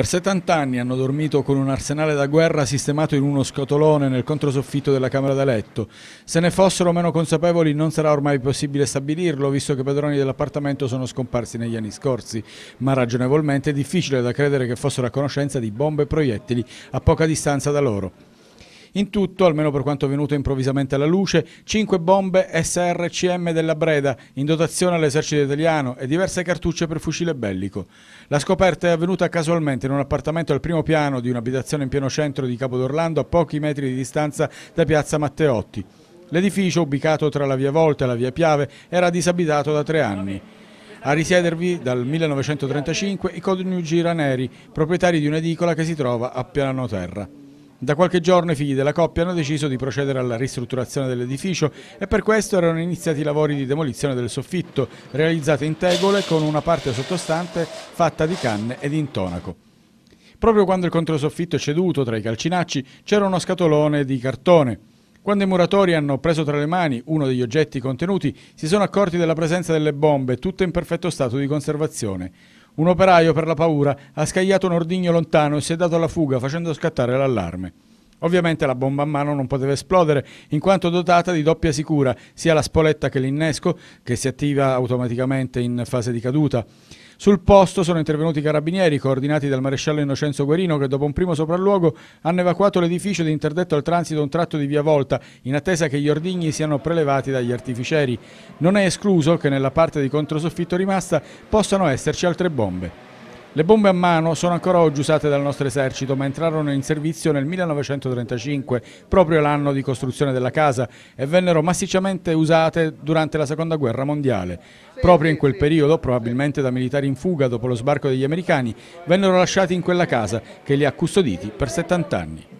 Per 70 anni hanno dormito con un arsenale da guerra sistemato in uno scatolone nel controsoffitto della camera da letto. Se ne fossero meno consapevoli non sarà ormai possibile stabilirlo, visto che i padroni dell'appartamento sono scomparsi negli anni scorsi, ma ragionevolmente è difficile da credere che fossero a conoscenza di bombe e proiettili a poca distanza da loro. In tutto, almeno per quanto venuto improvvisamente alla luce, 5 bombe SRCM della Breda in dotazione all'esercito italiano e diverse cartucce per fucile bellico. La scoperta è avvenuta casualmente in un appartamento al primo piano di un'abitazione in pieno centro di Capodorlando a pochi metri di distanza da piazza Matteotti. L'edificio, ubicato tra la via Volta e la via Piave, era disabitato da tre anni. A risiedervi dal 1935 i coniugi Raneri, proprietari di un'edicola che si trova a Piano Terra. Da qualche giorno i figli della coppia hanno deciso di procedere alla ristrutturazione dell'edificio e per questo erano iniziati i lavori di demolizione del soffitto, realizzate in tegole con una parte sottostante fatta di canne ed intonaco. Proprio quando il controsoffitto è ceduto tra i calcinacci c'era uno scatolone di cartone. Quando i muratori hanno preso tra le mani uno degli oggetti contenuti, si sono accorti della presenza delle bombe, tutte in perfetto stato di conservazione. Un operaio, per la paura, ha scagliato un ordigno lontano e si è dato alla fuga facendo scattare l'allarme. Ovviamente la bomba a mano non poteva esplodere, in quanto dotata di doppia sicura, sia la spoletta che l'innesco, che si attiva automaticamente in fase di caduta. Sul posto sono intervenuti i carabinieri, coordinati dal maresciallo Innocenzo Guerino, che dopo un primo sopralluogo hanno evacuato l'edificio ed interdetto al transito un tratto di via Volta, in attesa che gli ordigni siano prelevati dagli artificieri. Non è escluso che nella parte di controsoffitto rimasta possano esserci altre bombe. Le bombe a mano sono ancora oggi usate dal nostro esercito, ma entrarono in servizio nel 1935, proprio l'anno di costruzione della casa, e vennero massicciamente usate durante la Seconda Guerra Mondiale. Proprio in quel periodo, probabilmente da militari in fuga dopo lo sbarco degli americani, vennero lasciati in quella casa, che li ha custoditi per 70 anni.